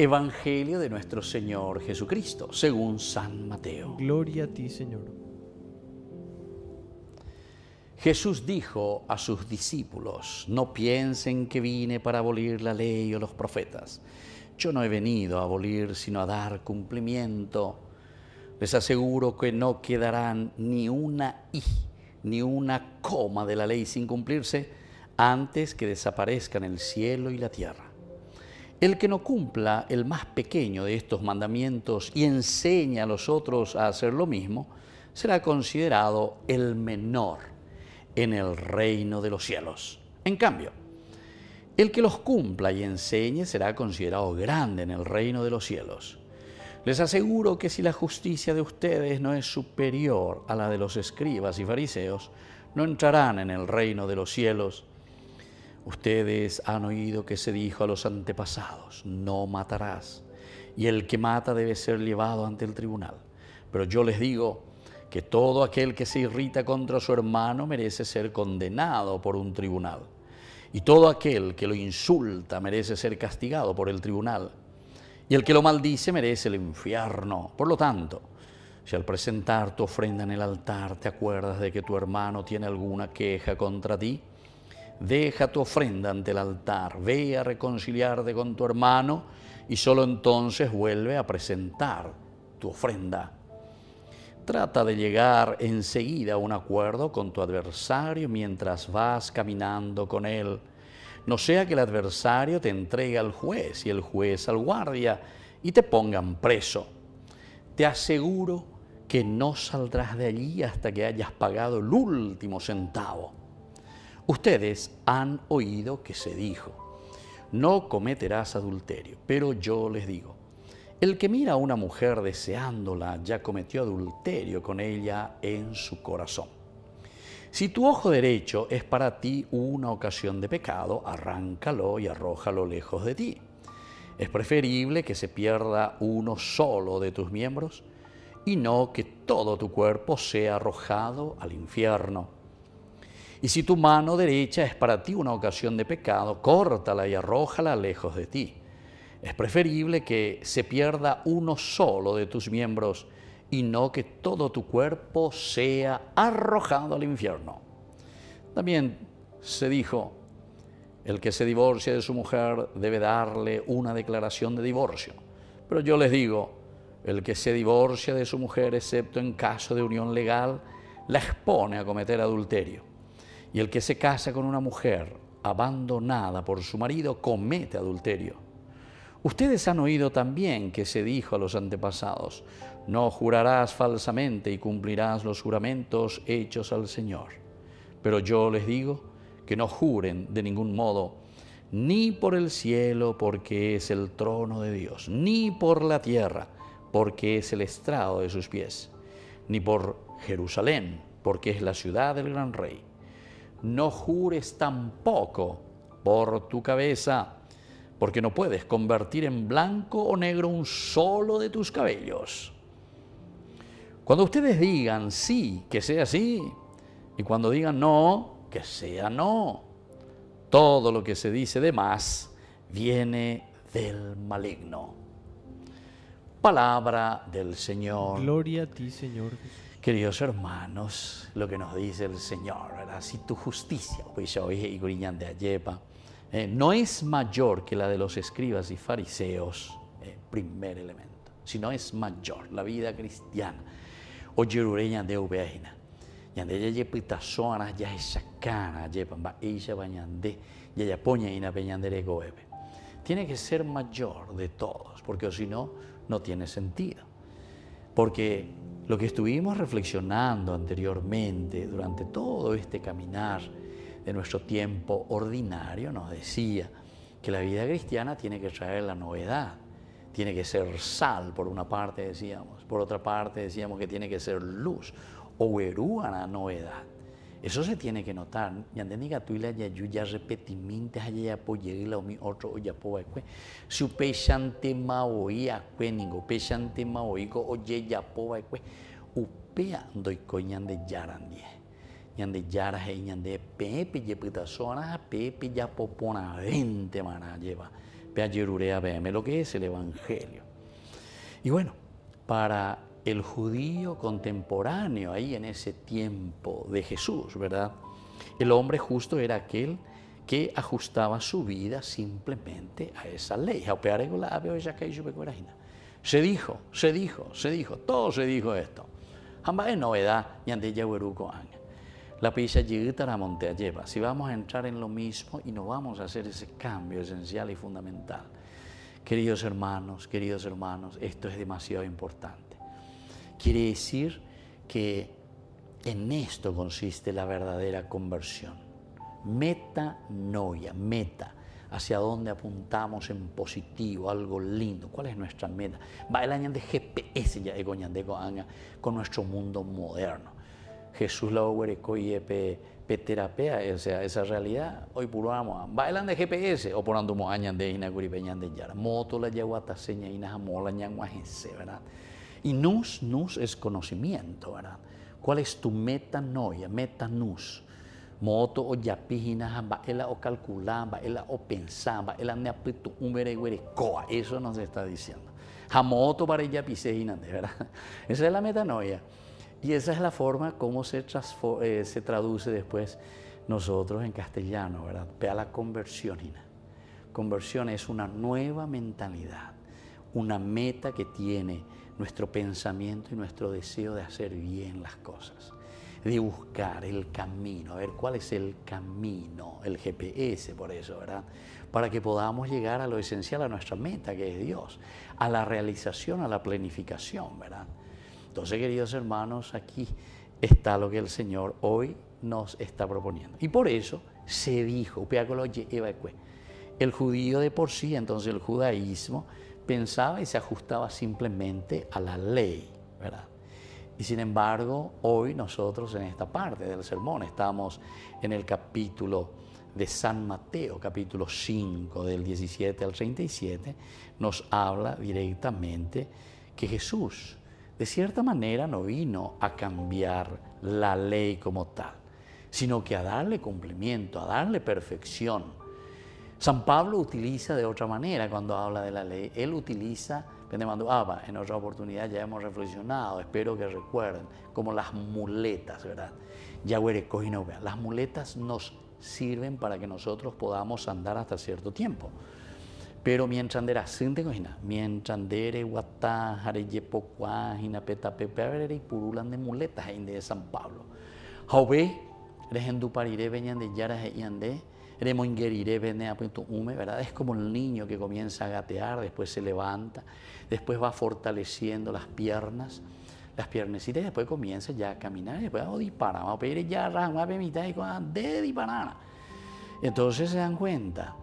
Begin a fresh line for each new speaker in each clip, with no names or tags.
Evangelio de nuestro Señor Jesucristo, según San Mateo. Gloria a ti, Señor. Jesús dijo a sus discípulos, no piensen que vine para abolir la ley o los profetas. Yo no he venido a abolir, sino a dar cumplimiento. Les aseguro que no quedarán ni una i, ni una coma de la ley sin cumplirse antes que desaparezcan el cielo y la tierra. El que no cumpla el más pequeño de estos mandamientos y enseña a los otros a hacer lo mismo, será considerado el menor en el reino de los cielos. En cambio, el que los cumpla y enseñe será considerado grande en el reino de los cielos. Les aseguro que si la justicia de ustedes no es superior a la de los escribas y fariseos, no entrarán en el reino de los cielos. Ustedes han oído que se dijo a los antepasados, no matarás, y el que mata debe ser llevado ante el tribunal. Pero yo les digo que todo aquel que se irrita contra su hermano merece ser condenado por un tribunal, y todo aquel que lo insulta merece ser castigado por el tribunal, y el que lo maldice merece el infierno. Por lo tanto, si al presentar tu ofrenda en el altar te acuerdas de que tu hermano tiene alguna queja contra ti, deja tu ofrenda ante el altar, ve a reconciliarte con tu hermano y solo entonces vuelve a presentar tu ofrenda. Trata de llegar enseguida a un acuerdo con tu adversario mientras vas caminando con él. No sea que el adversario te entregue al juez y el juez al guardia y te pongan preso. Te aseguro que no saldrás de allí hasta que hayas pagado el último centavo. Ustedes han oído que se dijo, no cometerás adulterio, pero yo les digo, el que mira a una mujer deseándola ya cometió adulterio con ella en su corazón. Si tu ojo derecho es para ti una ocasión de pecado, arráncalo y arrójalo lejos de ti. Es preferible que se pierda uno solo de tus miembros y no que todo tu cuerpo sea arrojado al infierno. Y si tu mano derecha es para ti una ocasión de pecado, córtala y arrójala lejos de ti. Es preferible que se pierda uno solo de tus miembros y no que todo tu cuerpo sea arrojado al infierno. También se dijo, el que se divorcia de su mujer debe darle una declaración de divorcio. Pero yo les digo, el que se divorcia de su mujer, excepto en caso de unión legal, la expone a cometer adulterio. Y el que se casa con una mujer abandonada por su marido comete adulterio. Ustedes han oído también que se dijo a los antepasados, no jurarás falsamente y cumplirás los juramentos hechos al Señor. Pero yo les digo que no juren de ningún modo, ni por el cielo, porque es el trono de Dios, ni por la tierra, porque es el estrado de sus pies, ni por Jerusalén, porque es la ciudad del gran rey no jures tampoco por tu cabeza, porque no puedes convertir en blanco o negro un solo de tus cabellos. Cuando ustedes digan sí, que sea sí, y cuando digan no, que sea no. Todo lo que se dice de más viene del maligno. Palabra del Señor. Gloria a ti, Señor Queridos hermanos, lo que nos dice el Señor, ¿verdad? si tu justicia, pues oye y de Ayepa, eh, no es mayor que la de los escribas y fariseos, eh, primer elemento, sino es mayor la vida cristiana. O yerureña de ubeajina. Yande ya yepita ya esacana va ella bañande ya ya poña goebe. Tiene que ser mayor de todos, porque si no, no tiene sentido. Porque lo que estuvimos reflexionando anteriormente durante todo este caminar de nuestro tiempo ordinario nos decía que la vida cristiana tiene que traer la novedad, tiene que ser sal por una parte decíamos, por otra parte decíamos que tiene que ser luz o la novedad. Eso se tiene que notar. Yandeni Gatuila Yayuya ya Hayaya Poyerila o mi otro Oyapoba que Su pechante maoí que ningo. Pechante maoíko Oye Yapoba que Upea doikoñan de Yarandie. de Yara Hei Yande Pepe Yepita sona Pepe popona Vente Manayeva. Pea Yerurea Veme. Lo que es el Evangelio. Y bueno, para el judío contemporáneo ahí en ese tiempo de Jesús, ¿verdad? El hombre justo era aquel que ajustaba su vida simplemente a esa ley. Se dijo, se dijo, se dijo, todo se dijo esto. Ambas es novedad, y ante La pisa montea lleva. Si vamos a entrar en lo mismo y no vamos a hacer ese cambio esencial y fundamental. Queridos hermanos, queridos hermanos, esto es demasiado importante. Quiere decir que en esto consiste la verdadera conversión. meta Metanoia, meta, hacia dónde apuntamos en positivo, algo lindo, cuál es nuestra meta. Va el año de GPS ya eh, de con nuestro mundo moderno. Jesús la y terapea, o sea, esa realidad, hoy puramos, bailan de GPS, o porando año de inacuripeñan de yara, moto la yeguata seña la ñanguajense, ¿verdad? Y NUS, NUS es conocimiento, ¿verdad? ¿Cuál es tu metanoia, metanus? Moto o yapijina, la o calculaba él o pensar, baela neapitu umere coa. Eso nos está diciendo. Jamoto para de ¿verdad? Esa es la metanoia. Y esa es la forma como se, eh, se traduce después nosotros en castellano, ¿verdad? Vea la conversión. Conversión es una nueva mentalidad, una meta que tiene nuestro pensamiento y nuestro deseo de hacer bien las cosas, de buscar el camino, a ver cuál es el camino, el GPS por eso, ¿verdad? Para que podamos llegar a lo esencial, a nuestra meta, que es Dios, a la realización, a la planificación, ¿verdad? Entonces, queridos hermanos, aquí está lo que el Señor hoy nos está proponiendo. Y por eso se dijo, el judío de por sí, entonces el judaísmo, pensaba y se ajustaba simplemente a la ley, ¿verdad? Y sin embargo, hoy nosotros en esta parte del sermón estamos en el capítulo de San Mateo, capítulo 5, del 17 al 37, nos habla directamente que Jesús, de cierta manera, no vino a cambiar la ley como tal, sino que a darle cumplimiento, a darle perfección San Pablo utiliza de otra manera cuando habla de la ley. Él utiliza, ah, en otra oportunidad ya hemos reflexionado, espero que recuerden, como las muletas, ¿verdad? Yahweh las muletas nos sirven para que nosotros podamos andar hasta cierto tiempo. Pero mientras andera, de cojina, mientras andere guatá, jareyepo cuájina, peta pepe, y purulan de muletas, de San Pablo. Jauve, en parire, veñan de yaras y ande, Ah, pues, ¿verdad? Es como el niño que comienza a gatear, después se levanta, después va fortaleciendo las piernas, las piernecitas, y después comienza ya a caminar, y vamos a ah, disparar, a ah, pedir pues, ya pues, y de disparar. Entonces se dan cuenta,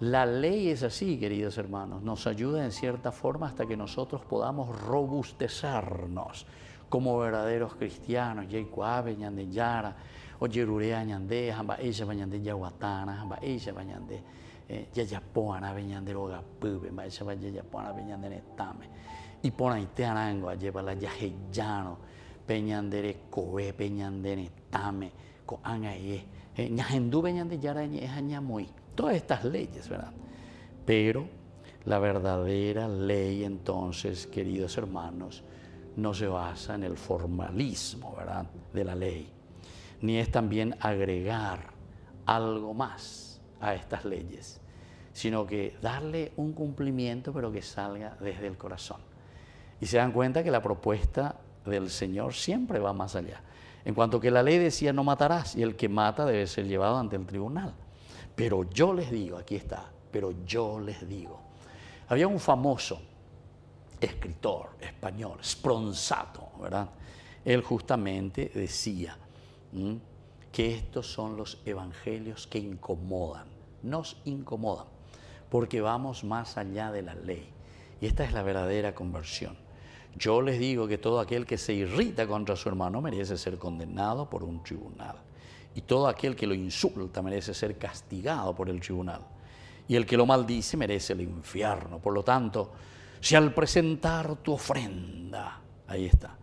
la ley es así, queridos hermanos, nos ayuda en cierta forma hasta que nosotros podamos robustezarnos como verdaderos cristianos, Yekuabe, Ñandeyara, Oyerurea, Ñande, Jambaisha, Bañande, Yahuatana, Jambaisha, Bañande, eh, Yayapoana, Beñande, Ogapube, Baisha, Bañayapoana, Beñande, Netame, y Ponaiteanango, Ayebala, Yajeyano, Peñandere, Cobe, Peñande, Netame, Coangaye, eh, Ñajendú, Beñande, Yara, Ñamoy, todas estas leyes, ¿verdad? Pero la verdadera ley entonces, queridos hermanos, no se basa en el formalismo ¿verdad? de la ley, ni es también agregar algo más a estas leyes, sino que darle un cumplimiento pero que salga desde el corazón. Y se dan cuenta que la propuesta del Señor siempre va más allá. En cuanto que la ley decía no matarás y el que mata debe ser llevado ante el tribunal. Pero yo les digo, aquí está, pero yo les digo. Había un famoso escritor español, Spronzato, ¿verdad? Él justamente decía que estos son los evangelios que incomodan, nos incomodan, porque vamos más allá de la ley. Y esta es la verdadera conversión. Yo les digo que todo aquel que se irrita contra su hermano merece ser condenado por un tribunal. Y todo aquel que lo insulta merece ser castigado por el tribunal. Y el que lo maldice merece el infierno. Por lo tanto, si al presentar tu ofrenda, ahí está,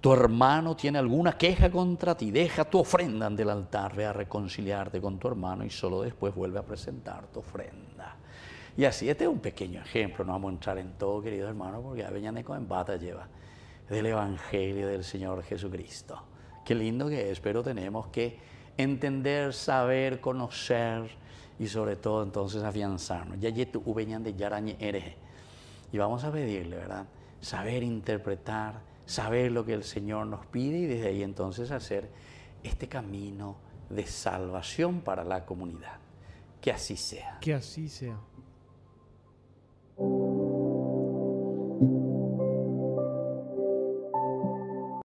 tu hermano tiene alguna queja contra ti, deja tu ofrenda ante el altar, ve a reconciliarte con tu hermano y solo después vuelve a presentar tu ofrenda. Y así, este es un pequeño ejemplo, no vamos a entrar en todo, querido hermano, porque a Beñaneco en bata lleva del Evangelio del Señor Jesucristo. Qué lindo que es, pero tenemos que entender, saber, conocer y sobre todo entonces afianzarnos. Ya de yarañe eres. Y vamos a pedirle, ¿verdad? Saber interpretar, saber lo que el Señor nos pide y desde ahí entonces hacer este camino de salvación para la comunidad. Que así sea. Que así sea.